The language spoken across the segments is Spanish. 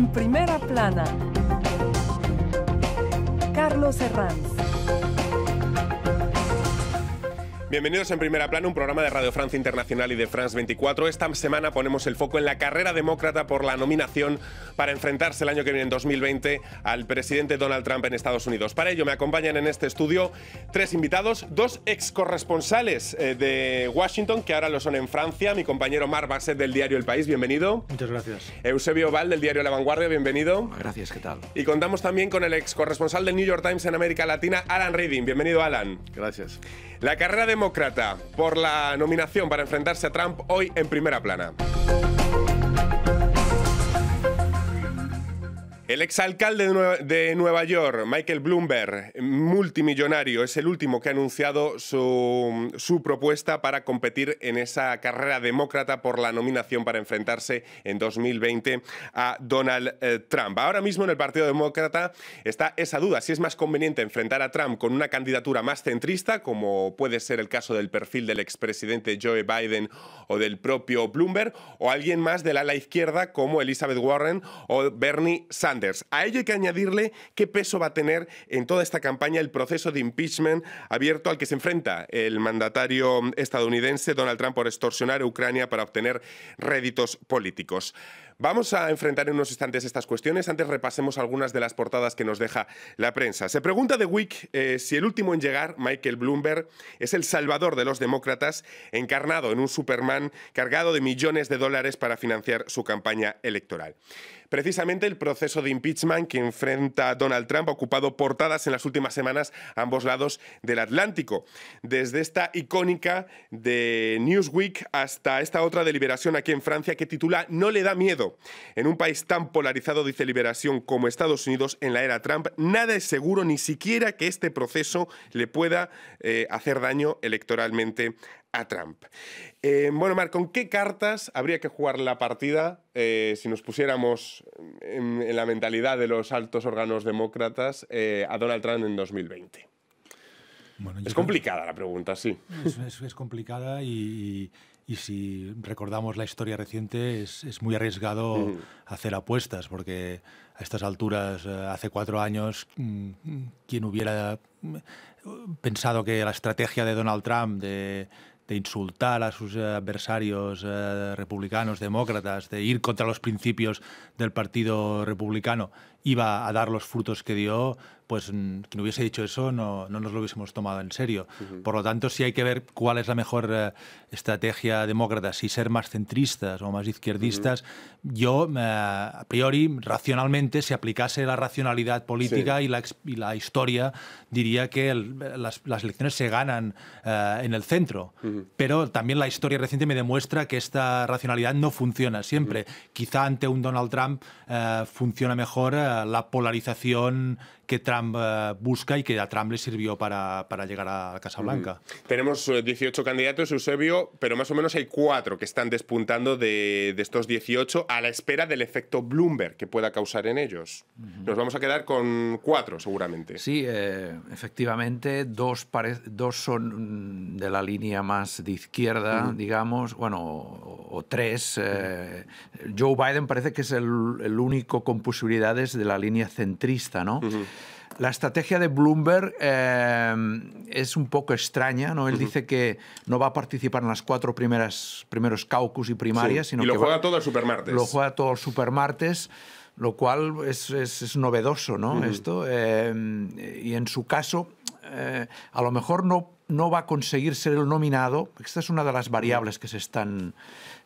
En primera plana, Carlos Herranz. Bienvenidos en Primera Plana, un programa de Radio Francia Internacional y de France 24. Esta semana ponemos el foco en la carrera demócrata por la nominación para enfrentarse el año que viene, en 2020, al presidente Donald Trump en Estados Unidos. Para ello me acompañan en este estudio tres invitados, dos ex corresponsales eh, de Washington, que ahora lo son en Francia. Mi compañero Mar Basset del diario El País, bienvenido. Muchas gracias. Eusebio Val del diario La Vanguardia, bienvenido. Gracias, ¿qué tal? Y contamos también con el ex corresponsal del New York Times en América Latina, Alan Reading. Bienvenido, Alan. Gracias. La carrera demócrata por la nominación para enfrentarse a Trump hoy en primera plana. El exalcalde de Nueva, de Nueva York, Michael Bloomberg, multimillonario, es el último que ha anunciado su, su propuesta para competir en esa carrera demócrata por la nominación para enfrentarse en 2020 a Donald eh, Trump. Ahora mismo en el Partido Demócrata está esa duda, si es más conveniente enfrentar a Trump con una candidatura más centrista, como puede ser el caso del perfil del expresidente Joe Biden o del propio Bloomberg, o alguien más del ala izquierda como Elizabeth Warren o Bernie Sanders. A ello hay que añadirle qué peso va a tener en toda esta campaña el proceso de impeachment abierto al que se enfrenta el mandatario estadounidense Donald Trump por extorsionar a Ucrania para obtener réditos políticos. Vamos a enfrentar en unos instantes estas cuestiones. Antes repasemos algunas de las portadas que nos deja la prensa. Se pregunta The Week eh, si el último en llegar, Michael Bloomberg, es el salvador de los demócratas, encarnado en un Superman cargado de millones de dólares para financiar su campaña electoral. Precisamente el proceso de impeachment que enfrenta Donald Trump ha ocupado portadas en las últimas semanas a ambos lados del Atlántico. Desde esta icónica de Newsweek hasta esta otra deliberación aquí en Francia que titula No le da miedo en un país tan polarizado, dice Liberación, como Estados Unidos en la era Trump, nada es seguro, ni siquiera que este proceso le pueda eh, hacer daño electoralmente a Trump. Eh, bueno, Marco, ¿con qué cartas habría que jugar la partida eh, si nos pusiéramos en, la mentalidad de los altos órganos demócratas a Donald Trump en 2020? es complicada la pregunta, sí. Es, complicada y, y si recordamos la historia reciente, es, es muy arriesgado mm. hacer apuestas, porque a estas alturas, eh, hace cuatro años, mm, quien hubiera mm, pensado que la estrategia de Donald Trump de, insultar a sus adversarios eh, republicanos, demócratas, de ir contra los principios del Partido Republicano, iba a dar los frutos que dio, pues quien hubiese dicho eso no, nos lo hubiésemos tomado en serio. Por lo tanto, si hay que ver cuál es la mejor eh, estrategia demócrata, si ser más centristas o más izquierdistas. Yo, eh, a priori, racionalmente, si aplicase la racionalidad política y, la, historia, diría que las, elecciones se ganan eh, en el centro. Pero también la historia reciente me demuestra que esta racionalidad no funciona siempre. Quizá ante un Donald Trump funciona mejor la polarización que Trump eh, busca y que a Trump le sirvió para, para llegar a Casa Blanca. Tenemos 18 eh, candidatos, Eusebio, pero más o menos hay cuatro que están despuntando de, de estos 18 a la espera del efecto Bloomberg que pueda causar en ellos. Nos vamos a quedar con cuatro, seguramente. Sí, eh, efectivamente, dos, dos son de la línea más de izquierda, digamos, bueno, o, tres. Joe Biden parece que es el, único con posibilidades de la línea centrista, ¿no? la estrategia de Bloomberg em, es un poco extraña, ¿no? Él dice que no va a participar en las cuatro primeras primeros caucus y primarias, sino y lo juega todo el supermartes. Lo juega todo el supermartes, lo cual es, novedoso, ¿no? Esto em, y en su caso eh, a lo mejor no no va a conseguir ser el nominado. Esta es una de las variables que se están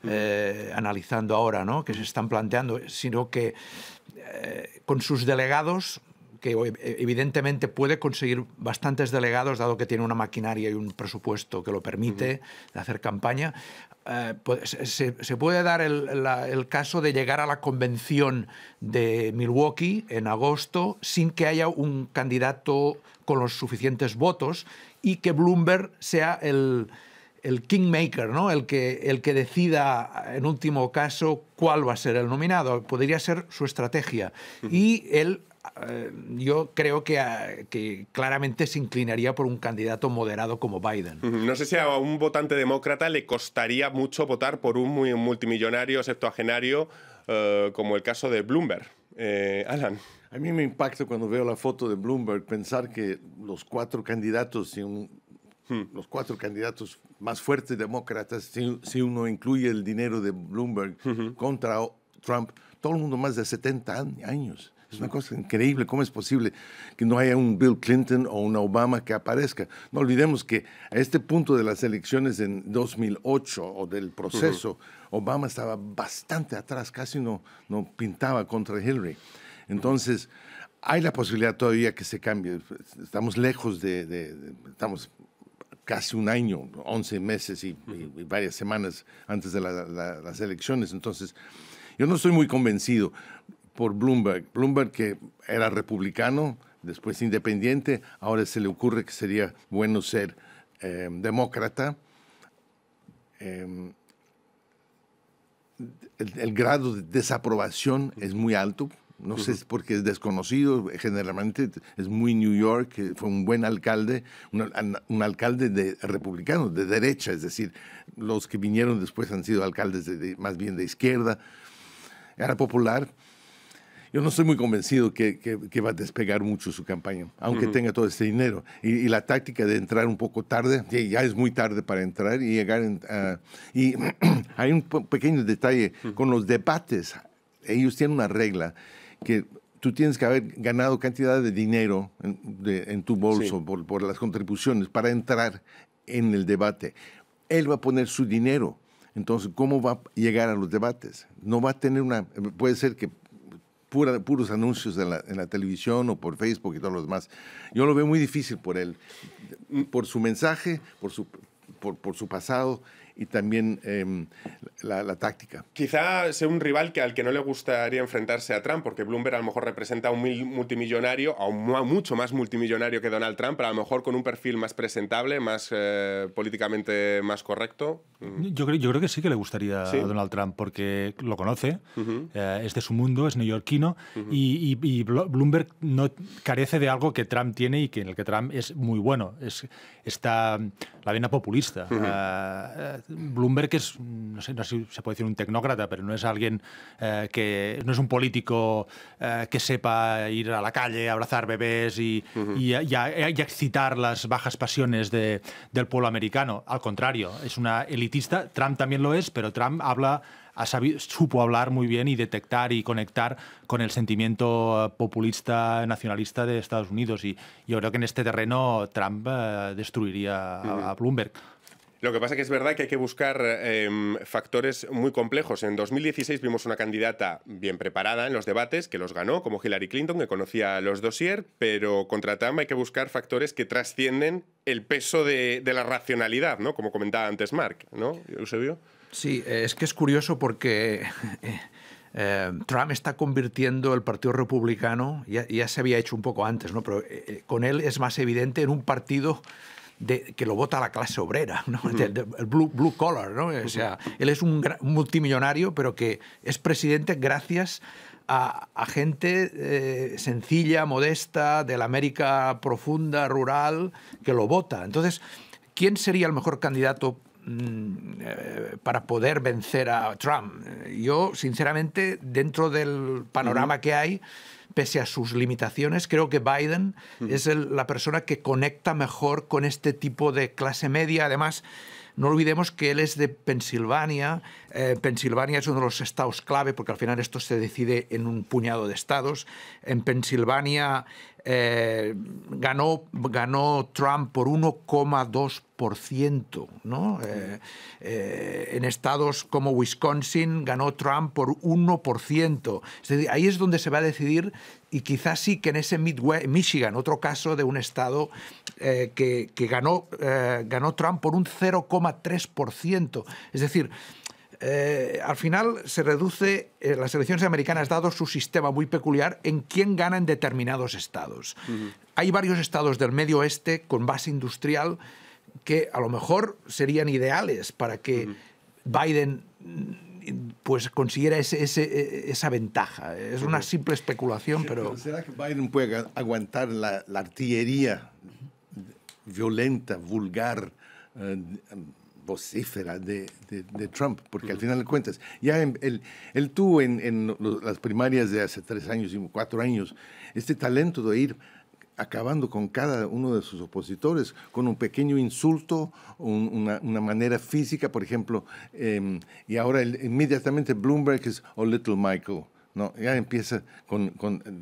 eh, analizando ahora, ¿no? Que se están planteando, sino que eh, con sus delegados que eh, evidentemente puede conseguir bastantes delegados, dado que tiene una maquinaria y un presupuesto que lo permite de hacer campaña. Eh, pues, se, puede dar el, caso de llegar a la convención de Milwaukee en agosto sin que haya un candidato con los suficientes votos y que Bloomberg sea el, el kingmaker, ¿no? el, que, el que decida eh, en último caso cuál va a ser el nominado. Podría ser su estrategia. Y él eh, yo creo que, ah, que, claramente se inclinaría por un candidato moderado como Biden. No sé si a un votante demócrata le costaría mucho votar por un multimillonario septuagenario eh, como el caso de Bloomberg. Eh, Alan. A mí me impacta cuando veo la foto de Bloomberg pensar que los cuatro candidatos, si hmm. los cuatro candidatos más fuertes demócratas, si, uno incluye el dinero de Bloomberg contra Trump, todo el mundo más de 70 años. Es una cosa increíble, ¿cómo es posible que no haya un Bill Clinton o una Obama que aparezca? No olvidemos que a este punto de las elecciones en 2008 o del proceso, Obama estaba bastante atrás, casi no, no pintaba contra Hillary. Entonces, hay la posibilidad todavía que se cambie. Estamos lejos de, estamos casi un año, 11 meses y, varias semanas antes de las elecciones. Entonces, yo no estoy muy convencido por Bloomberg. Bloomberg que era republicano, después independiente, ahora se le ocurre que sería bueno ser em, demócrata. Em, el, grado de desaprobación es muy alto. No sé por porque es desconocido, generalmente es muy New York, fue un buen alcalde, un, alcalde de republicano, de derecha, es decir, los que vinieron después han sido alcaldes más bien de izquierda. Era popular, yo no estoy muy convencido que, va a despegar mucho su campaña, aunque tenga todo este dinero. Y, la táctica de entrar un poco tarde, ya es muy tarde para entrar y llegar. a... y hay un pequeño detalle con los debates. Ellos tienen una regla que tú tienes que haber ganado cantidad de dinero en, tu bolso por, por las contribuciones para entrar en el debate. Él va a poner su dinero. Entonces, ¿cómo va a llegar a los debates? No va a tener una... Puede ser que puros anuncios en la, televisión o por Facebook y todo lo demás. Yo lo veo muy difícil por él, por su mensaje, por su, por su pasado y también em, la, táctica. Quizá sea un rival que al que no le gustaría enfrentarse a Trump, porque Bloomberg a lo mejor representa a un multimillonario, a un mucho más multimillonario que Donald Trump, pero a lo mejor con un perfil más presentable, más eh, políticamente más correcto. Mm. Yo creo, yo creo que sí que le gustaría a Donald Trump, porque lo conoce, eh, es de su mundo, es neoyorquino, y, Bloomberg no carece de algo que Trump tiene y que en el que Trump es muy bueno. Es, está la vena populista. Bloomberg es, no sé, no si se puede decir un tecnócrata, pero no es alguien eh, que, no es un político eh, que sepa ir a la calle, abrazar bebés y, excitar las bajas pasiones del pueblo americano. Al contrario, es una elitista. Trump también lo es, pero Trump habla supo hablar muy bien y detectar y conectar con el sentimiento eh, populista nacionalista de Estados Unidos. Y yo creo que en este terreno Trump destruiría a Bloomberg. Lo que pasa que es verdad que hay que buscar em, factores muy complejos. En 2016 vimos una candidata bien preparada en los debates, que los ganó, como Hillary Clinton, que conocía los dossier, pero contra Trump hay que buscar factores que trascienden el peso de, la racionalidad, ¿no? Como comentaba antes Mark, ¿no, Eusebio? Sí, eh, es que es curioso porque... Eh, eh, Trump está convirtiendo el Partido Republicano, ya, se había hecho un poco antes, ¿no? pero con él es más evidente en un partido que lo vota la clase obrera, el, blue, blue, collar. O sea, él es un, multimillonario, pero que es presidente gracias a, gente eh, sencilla, modesta, de la América profunda, rural, que lo vota. Entonces, ¿quién sería el mejor candidato mm, eh, para poder vencer a Trump? Yo, sinceramente, dentro del panorama que hay, pese a sus limitaciones, creo que Biden es la persona que conecta mejor con este tipo de clase media. Además, no olvidemos que él es de Pensilvania. Eh, Pensilvania es uno de los estados clave, porque al final esto se decide en un puñado de estados. En Pensilvania eh, ganó, ganó Trump por 1,2%. Eh, eh, en estados como Wisconsin ganó Trump por 1%. Es decir, ahí es donde se va a decidir y quizás sí que en ese Midwest, Michigan, otro caso de un estado que, ganó, ganó Trump por un 0,3%. Es decir, eh, al final se reduce, eh, las elecciones americanas, dado su sistema muy peculiar, en quién gana en determinados estados. Hay varios estados del medio oeste con base industrial que a lo mejor serían ideales para que Biden pues consiguiera e, esa ventaja. Es una simple especulación, pero... ¿Será que Biden puede aguantar la, artillería violenta, vulgar, eh, vocífera de, de, Trump, porque al final de cuentas, ya él, tuvo en, en las primarias de hace tres años y cuatro años este talento de ir acabando con cada uno de sus opositores, con un pequeño insulto, una, una, manera física, por ejemplo, em, y ahora inmediatamente Bloomberg es o oh, Little Michael. No, ya empieza con,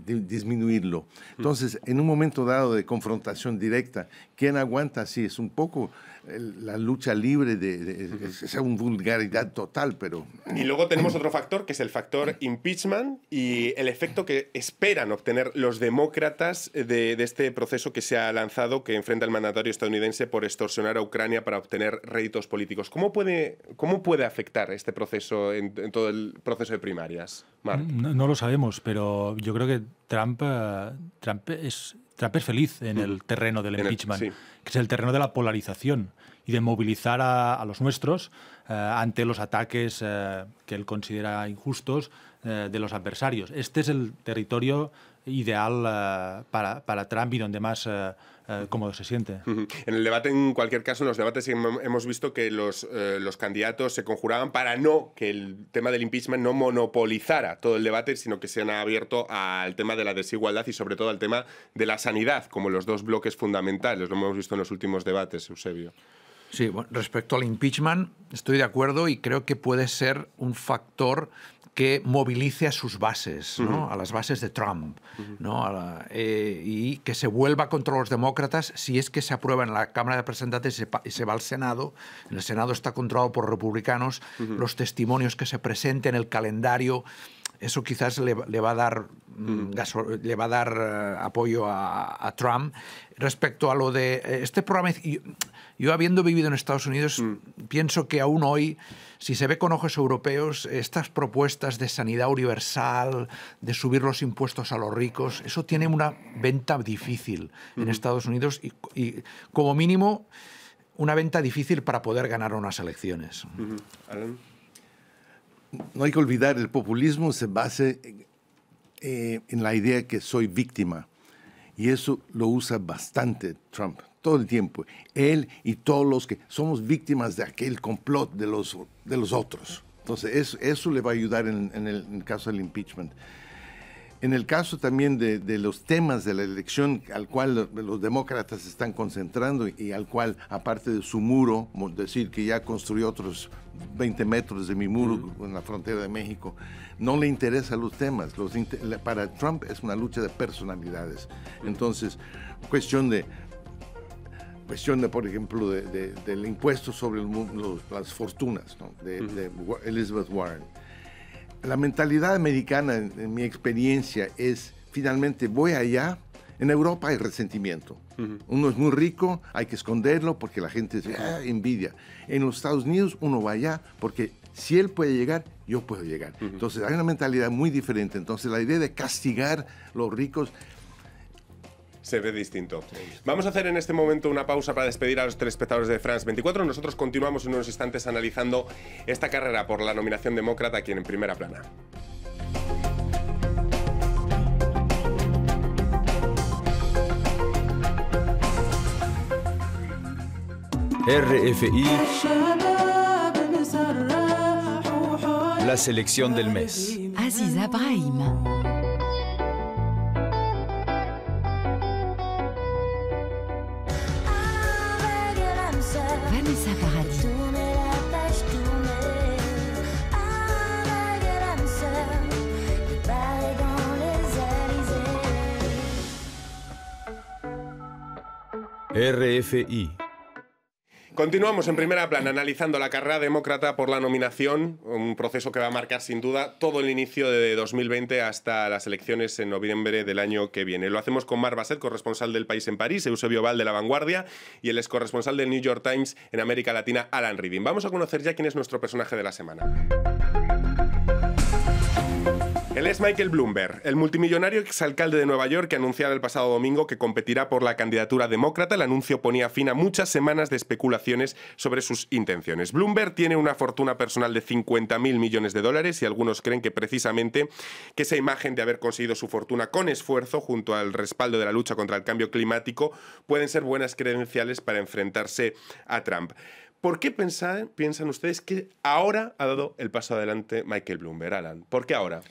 disminuirlo. Entonces, en un momento dado de confrontación directa, ¿quién aguanta si Es un poco la lucha libre de, es una vulgaridad total, pero... Y luego tenemos otro factor, que es el factor impeachment y el efecto que esperan obtener los demócratas de, este proceso que se ha lanzado, que enfrenta el mandatario estadounidense por extorsionar a Ucrania para obtener réditos políticos. ¿Cómo puede, cómo puede afectar este proceso en, todo el proceso de primarias, Mark? No, lo sabemos, pero yo creo que Trump, eh, es, Trump es feliz en el mm. terreno del impeachment, que es el terreno de la polarización y de movilizar a, los nuestros eh, ante los ataques eh, que él considera injustos de los adversarios. Este es el territorio ideal eh, para, para, Trump y donde más eh, eh, cómodo se siente. En el debate, en cualquier caso, en los debates hemos visto que los, los candidatos se conjuraban para no que el tema del impeachment no monopolizara todo el debate, sino que se han abierto al tema de la desigualdad y sobre todo al tema de la sanidad, como los dos bloques fundamentales. Lo hemos visto en los últimos debates, Eusebio. Sí, respecto al impeachment, estoy de acuerdo y creo que puede ser un factor que movilice a sus bases, ¿no? a las bases de Trump, eh, y que se vuelva contra los demócratas si es que se aprueba en la Cámara de Representantes y se, va al Senado. En el Senado está controlado por republicanos, los testimonios que se presenten, en el calendario eso quizás le, va a dar, le va a dar mm, eh, apoyo a, Trump. Respecto a lo de eh, este programa, yo habiendo vivido en Estados Unidos, mm. pienso que aún hoy, si se ve con ojos europeos, estas propuestas de sanidad universal, de subir los impuestos a los ricos, eso tiene una venta difícil en Estados Unidos y, como mínimo una venta difícil para poder ganar unas elecciones. No hay que olvidar, el populismo se basa en, eh, en la idea que soy víctima. Y eso lo usa bastante Trump todo el tiempo. Él y todos los que somos víctimas de aquel complot de los, de los otros. Entonces, eso, le va a ayudar en, el, caso del impeachment. En el caso también de, los temas de la elección al cual los demócratas se están concentrando y, al cual, aparte de su muro, decir que ya construyó otros 20 metros de mi muro en la frontera de México, no le interesan los temas. Los, para Trump es una lucha de personalidades. Entonces, cuestión de cuestión, por ejemplo, del impuesto sobre las fortunas de, Elizabeth Warren. La mentalidad americana, en, mi experiencia, es finalmente voy allá. En Europa hay resentimiento. Uno es muy rico, hay que esconderlo porque la gente se ah, envidia. En los Estados Unidos uno va allá porque si él puede llegar, yo puedo llegar. Entonces hay una mentalidad muy diferente. Entonces la idea de castigar a los ricos se ve distinto. Vamos a hacer en este momento una pausa para despedir a los telespectadores de France 24. Nosotros continuamos en unos instantes analizando esta carrera por la nominación demócrata aquí en Primera Plana. RFI, la selección del mes. Aziz Abrahim. RFI. Continuamos en primera plana analizando la carrera demócrata por la nominación, un proceso que va a marcar sin duda todo el inicio de 2020 hasta las elecciones en noviembre del año que viene. Lo hacemos con Mar Basset, corresponsal del país en París, Eusebio Val de La Vanguardia y el excorresponsal del New York Times en América Latina, Alan Reading. Vamos a conocer ya quién es nuestro personaje de la semana es Michael Bloomberg, el multimillonario exalcalde de Nueva York que anunciaba el pasado domingo que competirá por la candidatura demócrata. El anuncio ponía fin a muchas semanas de especulaciones sobre sus intenciones. Bloomberg tiene una fortuna personal de 50 mil millones de dólares y algunos creen que precisamente que esa imagen de haber conseguido su fortuna con esfuerzo junto al respaldo de la lucha contra el cambio climático pueden ser buenas credenciales para enfrentarse a Trump. ¿Por qué piensan ustedes que ahora ha dado el paso adelante Michael Bloomberg, Alan? ¿Por qué ahora?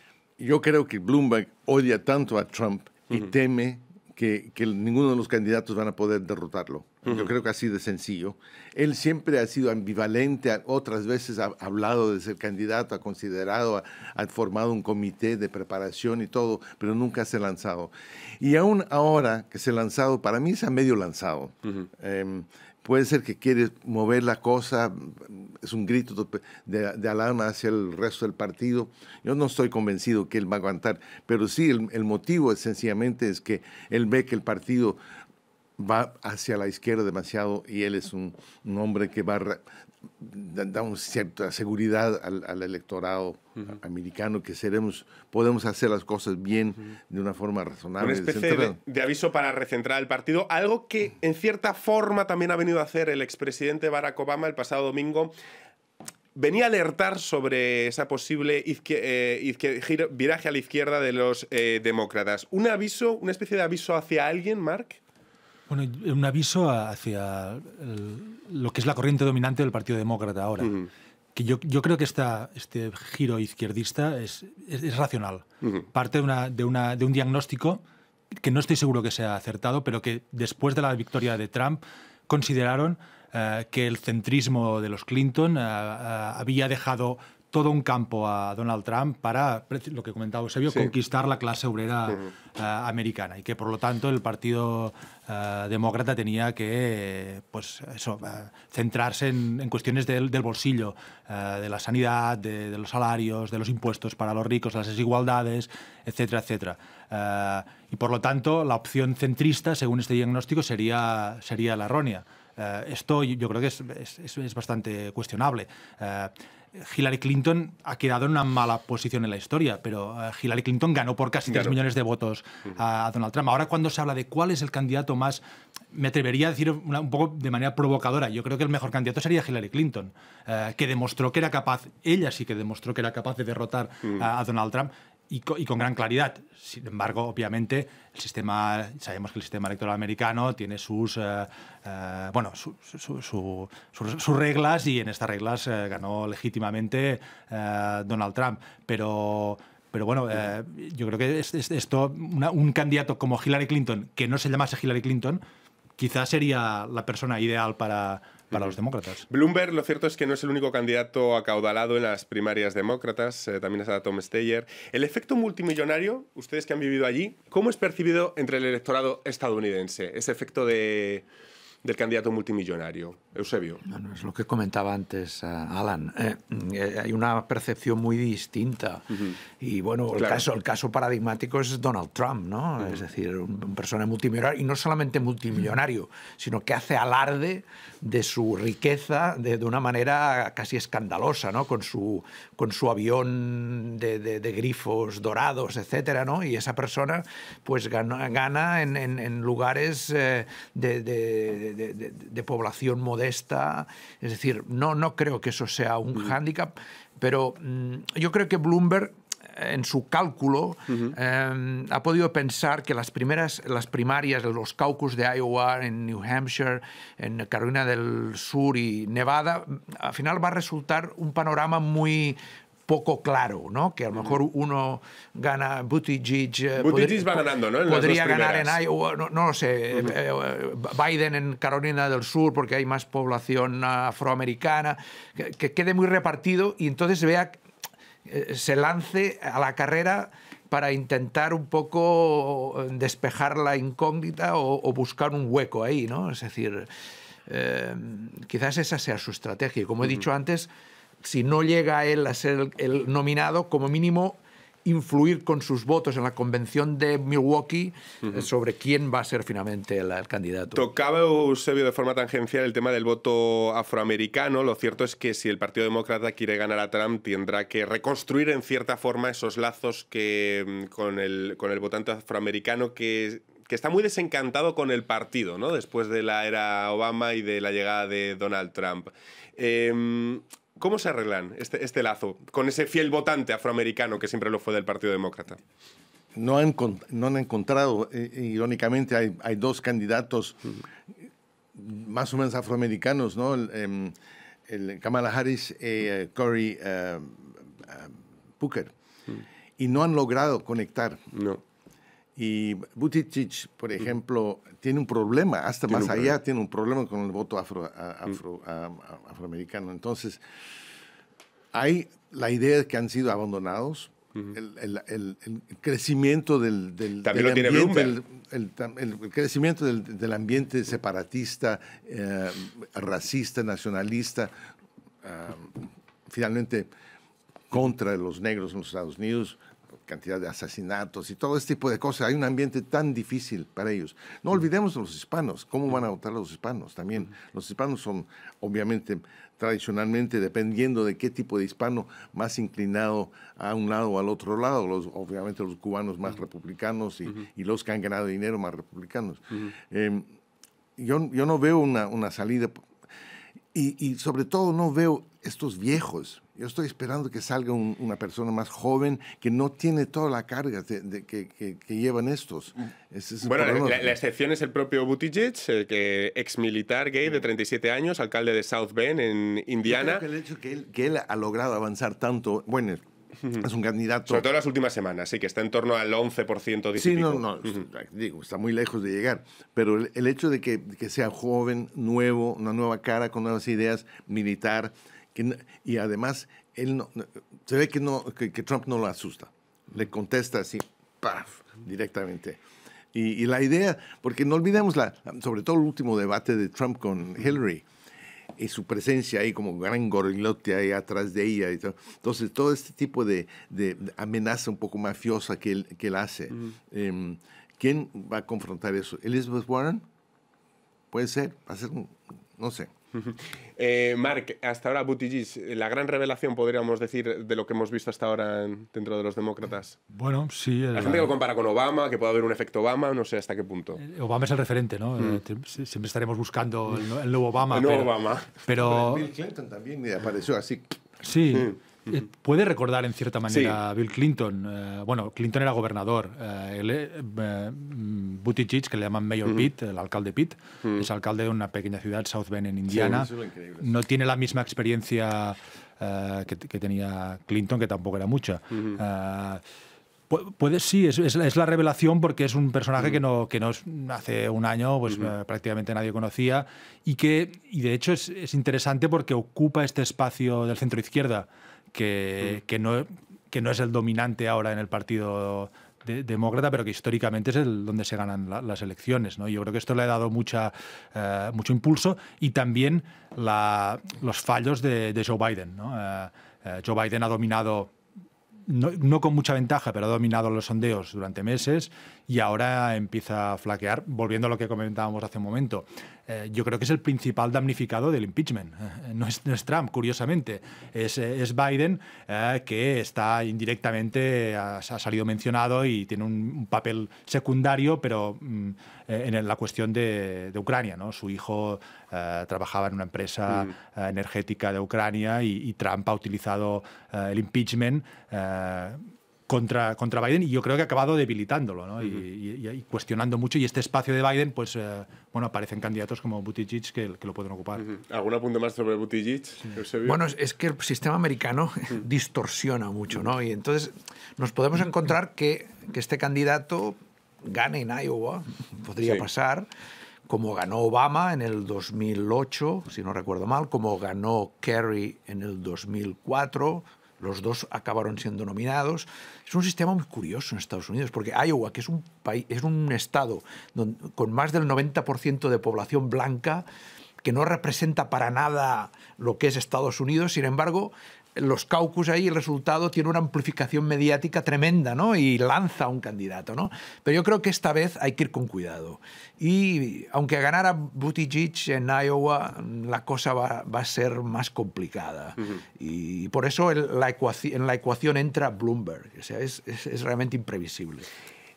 yo creo que Bloomberg odia tanto a Trump y teme que, que, ninguno de los candidatos van a poder derrotarlo. Yo creo que así de sencillo. Él siempre ha sido ambivalente, otras veces ha hablado de ser candidato, ha considerado, ha, formado un comité de preparación y todo, pero nunca se ha lanzado. Y aún ahora que se ha lanzado, para mí se ha medio lanzado. Uh puede ser que quiere mover la cosa, es un grito de, alarma hacia el resto del partido. Yo no estoy convencido que él va a aguantar, pero sí, el, motivo es, sencillamente es que él ve que el partido va hacia la izquierda demasiado y él es un, un hombre que va damos cierta seguridad al, electorado americano que seremos, podemos hacer las cosas bien de una forma razonable. Una especie de, aviso para recentrar el partido, algo que en cierta forma también ha venido a hacer el expresidente Barack Obama el pasado domingo. Venía a alertar sobre esa posible eh, viraje a la izquierda de los eh, demócratas. ¿Un aviso, una especie de aviso hacia alguien, Mark? Bueno, un aviso hacia lo que es la corriente dominante del Partido Demócrata ahora. Que yo, creo que este giro izquierdista es, racional. Parte de, un diagnóstico que no estoy seguro que sea acertado, pero que después de la victoria de Trump consideraron eh, que el centrismo de los Clinton eh, eh, había dejado todo un campo a Donald Trump para, lo que comentaba Eusebio, conquistar la clase obrera eh, americana y que por lo tanto el Partido eh, Demócrata tenía que pues, eh, centrarse en, cuestiones del, bolsillo, de la sanidad, de, los salarios, de los impuestos para los ricos, las desigualdades, etcétera, etcétera. y por lo tanto la opción centrista, según este diagnóstico, sería, sería la errónea. Eh, esto yo creo que es, es, bastante cuestionable. Eh, Hillary Clinton ha quedado en una mala posición en la historia, pero eh, Hillary Clinton ganó por casi 3 millones de votos a Donald Trump. Ahora cuando se habla de cuál es el candidato más, me atrevería a decir un poco de manera provocadora, yo creo que el mejor candidato sería Hillary Clinton, que demostró que era capaz, ella sí que demostró que era capaz de derrotar a, Donald Trump y, con gran claridad. Sin embargo, obviamente, el sistema, sabemos que el sistema electoral americano tiene sus, eh, eh, bueno, sus reglas y en estas reglas eh, ganó legítimamente Donald Trump. Pero, pero bueno, yo creo que esto, un candidato como Hillary Clinton, que no se llamase Hillary Clinton, quizás sería la persona ideal para, para los demócratas. Bloomberg, lo cierto es que no es el único candidato acaudalado en las primarias demócratas, eh, también está Tom Steyer. El efecto multimillonario, ustedes que han vivido allí, ¿cómo es percibido entre el electorado estadounidense ese efecto del candidato multimillonario? Eusebio. es lo que comentaba antes eh, Alan. Eh, eh, hay una percepción muy distinta. Y bueno, el, caso, el caso paradigmático es Donald Trump, ¿no? Es decir, una persona multimillonario, y no solamente multimillonario, sino que hace alarde de su riqueza de, una manera casi escandalosa, ¿no? Con su, con su avión de, grifos dorados, etcétera, ¿no? Y esa persona, pues, gana, en, lugares de, población moderna esta Es decir, no, no creo que eso sea un hándicap, pero mm, yo creo que Bloomberg eh, en su cálculo em, ha podido pensar que las primeras las primarias los caucus de Iowa en New Hampshire en Carolina del Sur y Nevada mm, al final va a resultar un panorama muy poco claro, ¿no? Que a lo mejor uno gana Buttigieg. Eh, Buttigieg va ganando, ¿no? podría ganar en Iowa, no, lo sé, eh, eh, Biden en Carolina del Sur porque hay más población afroamericana, que, quede muy repartido y entonces vea, se lance a la carrera para intentar un poco despejar la incógnita o, buscar un hueco ahí, ¿no? Es decir, quizás esa sea su estrategia. Como he dicho antes, si no llega él a ser el, nominado, como mínimo influir con sus votos en la convención de Milwaukee eh, sobre quién va a ser finalmente el, candidato. Tocaba Eusebio de forma tangencial el tema del voto afroamericano. Lo cierto es que si el Partido Demócrata quiere ganar a Trump, tendrá que reconstruir en cierta forma esos lazos que mm, con el, con el votante afroamericano que está muy desencantado con el partido, ¿no? Después de la era Obama y de la llegada de Donald Trump. Em, ¿Cómo se arreglan este, este lazo con ese fiel votante afroamericano que siempre lo fue del Partido Demócrata? No han, no han encontrado, eh, eh, irónicamente, hay, dos candidatos mm, más o menos afroamericanos, ¿no? El, em, Kamala Harris y eh, Cory eh, Booker. Mm. Y no han logrado conectar. No. Y Buttigieg, por mm. ejemplo, tiene un problema, hasta más allá tiene un problema con el voto mm. afroamericano. Entonces, hay la idea de que han sido abandonados, el, crecimiento del, ambiente, el, crecimiento del, ambiente separatista, eh, racista, nacionalista, ah, finalmente contra los negros en los Estados Unidos, cantidad de asesinatos y todo este tipo de cosas. Hay un ambiente tan difícil para ellos. No olvidemos los hispanos, cómo van a votar los hispanos también. Los hispanos son, obviamente, tradicionalmente, dependiendo de qué tipo de hispano, más inclinado a un lado o al otro lado. Los, obviamente los cubanos más republicanos y, los que han ganado dinero más republicanos. Em, yo, yo, no veo una, una salida y, y sobre todo no veo estos viejos yo estoy esperando que salga una persona más joven que no tiene toda la carga de, que, llevan estos. Mm. bueno, la, excepción es el propio Buttigieg, el que ex militar gay de 37 mm. años, alcalde de South Bend en Indiana. el hecho que él, que él ha logrado avanzar tanto, bueno, es un candidato. Sobre todo las últimas semanas, sí, que está en torno al 11% de Sí, no, no, digo, está muy lejos de llegar. Pero el, hecho de que, que, sea joven, nuevo, una nueva cara, con nuevas ideas, militar, y además, él se ve que, no, Trump no lo asusta. Le contesta así, ¡paf! directamente. Y, la idea, porque no olvidemos, la, sobre todo el último debate de Trump con Hillary, y su presencia ahí como gran gorilote ahí atrás de ella. Entonces, todo este tipo de, amenaza un poco mafiosa que él, que él hace. Em, ¿Quién va a confrontar eso? ¿Elizabeth Warren? Puede ser, va a ser, no sé. Eh, Mark, hasta ahora Buttigieg, la gran revelación, podríamos decir, de lo que hemos visto hasta ahora dentro de los demócratas. Bueno, sí. La gente que lo compara con Obama, que puede haber un efecto Obama, no sé hasta qué punto. Obama es el referente, ¿no? Mm. Eh, siempre estaremos buscando el, nuevo Obama. El pero, Obama. Pero... Bill Clinton también apareció así. Sí. Mm. Eh, puede recordar en cierta manera a Bill Clinton. Eh, bueno, Clinton era gobernador. Eh, él, mm, Buttigieg, que le llaman Mayor Pitt, el alcalde Pitt, es alcalde de una pequeña ciudad, South Bend, en Indiana. no tiene la misma experiencia que, tenía Clinton, que tampoco era mucha. Puede, sí, es, la revelación porque es un personaje que, no, hace un año pues, prácticamente nadie conocía y que, y de hecho es, es interesante porque ocupa este espacio del centro izquierda. Mm. que, no, que no es el dominante ahora en el partido demócrata, pero que históricamente es el donde se ganan las elecciones. ¿no? Yo creo que esto le ha dado mucha, eh, mucho impulso y también la, los fallos de, Joe Biden. Eh, eh, Joe Biden ha dominado no, no, con mucha ventaja, pero ha dominado los sondeos durante meses y ahora empieza a flaquear, volviendo a lo que comentábamos hace un momento. Eh, yo creo que es el principal damnificado del impeachment. Eh, no, es, Trump, curiosamente, es, eh, Biden que está indirectamente, ha, salido mencionado y tiene un, papel secundario, pero mm, en la cuestión de, Ucrania. ¿no? Su hijo trabajaba en una empresa mm. energética de Ucrania y, y, Trump ha utilizado el impeachment contra, contra Biden y yo creo que ha acabado debilitándolo y, cuestionando mucho. Y este espacio de Biden, pues eh, bueno, aparecen candidatos como Buttigieg que, que lo pueden ocupar. ¿Algún apunte más sobre Buttigieg? Bueno, es, que el sistema americano distorsiona mucho, ¿no? Y entonces nos podemos encontrar que, que este candidato gane en Iowa, podría pasar como ganó Obama en el 2008, si no recuerdo mal, como ganó Kerry en el 2004, los dos acabaron siendo nominados. Es un sistema muy curioso en Estados Unidos, porque Iowa, que es un, país, es un estado con más del 90% de población blanca, que no representa para nada lo que es Estados Unidos, sin embargo, los caucus ahí, el resultado tiene una amplificación mediática tremenda, ¿no? Y lanza a un candidato, ¿no? Pero yo creo que esta vez hay que ir con cuidado. Y aunque ganara Buttigieg en Iowa, la cosa va, a ser más complicada. Y por eso en la ecuación entra Bloomberg. O sea, es, es realmente imprevisible.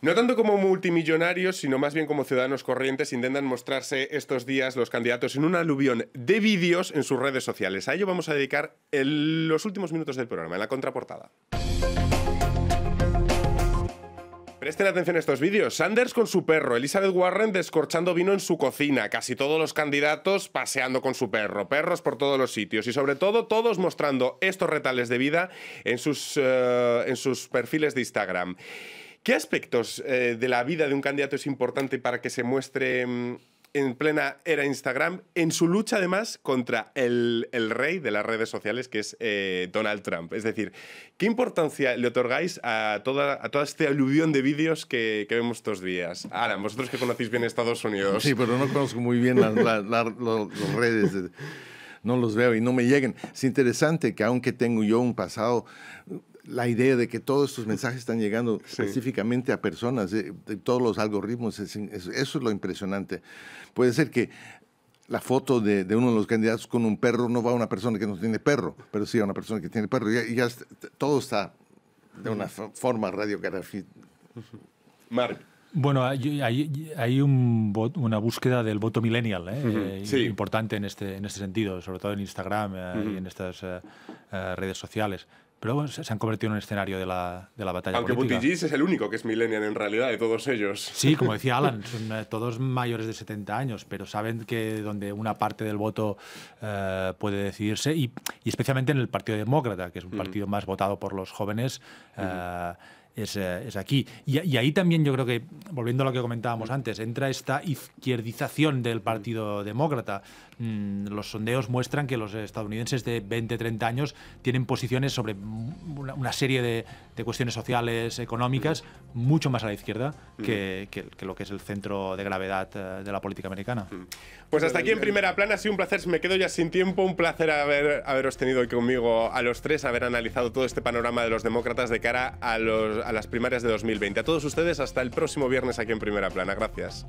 No tanto como multimillonarios, sino más bien como ciudadanos corrientes, intentan mostrarse estos días los candidatos en un aluvión de vídeos en sus redes sociales. A ello vamos a dedicar los últimos minutos del programa, en la contraportada. Presten atención a estos vídeos. Sanders con su perro, Elizabeth Warren descorchando vino en su cocina, casi todos los candidatos paseando con su perro, perros por todos los sitios y sobre todo todos mostrando estos retales de vida en sus, eh, en sus perfiles de Instagram. ¿Qué aspectos eh, de la vida de un candidato es importante para que se muestre mm, en plena era Instagram en su lucha además contra el, el rey de las redes sociales que es eh, Donald Trump? Es decir, ¿qué importancia le otorgáis a toda, a toda este aluvión de vídeos que, que vemos estos días? Ahora vosotros que conocéis bien Estados Unidos. Sí, pero no conozco muy bien las, redes. No los veo y no me lleguen. Es interesante que aunque tengo yo un pasado la idea de que todos estos mensajes están llegando específicamente a personas, de, todos los algoritmos, eso es lo impresionante. Puede ser que la foto de, uno de los candidatos con un perro no va a una persona que no tiene perro, pero sí a una persona que tiene perro. Y ya, todo está de una forma radiográfica. Mark Bueno, hay, una búsqueda del voto millennial ¿eh? Eh, importante este, en este, sentido, sobre todo en Instagram eh, y en estas redes sociales. Pero se han convertido en un escenario de la, de la batalla Aunque Buttigieg es el único que es millennial en realidad de todos ellos. Sí, como decía Alan, son eh, todos mayores de 70 años, pero saben que donde una parte del voto eh, puede decidirse, y, especialmente en el Partido Demócrata, que es un partido más votado por los jóvenes, eh, es, aquí. y, ahí también yo creo que, volviendo a lo que comentábamos antes, entra esta izquierdización del Partido Demócrata. Mm, los sondeos muestran que los estadounidenses de 20, 30 años tienen posiciones sobre una, serie de, cuestiones sociales, económicas, mm. mucho más a la izquierda mm. que, lo que es el centro de gravedad eh, de la política americana. Pues hasta aquí en eh, primera eh, plana, ha sido un placer, me quedo ya sin tiempo, un placer haber, haberos tenido aquí conmigo a los tres, haber analizado todo este panorama de los demócratas de cara a las primarias de 2020. A todos ustedes, hasta el próximo viernes aquí en primera plana. Gracias.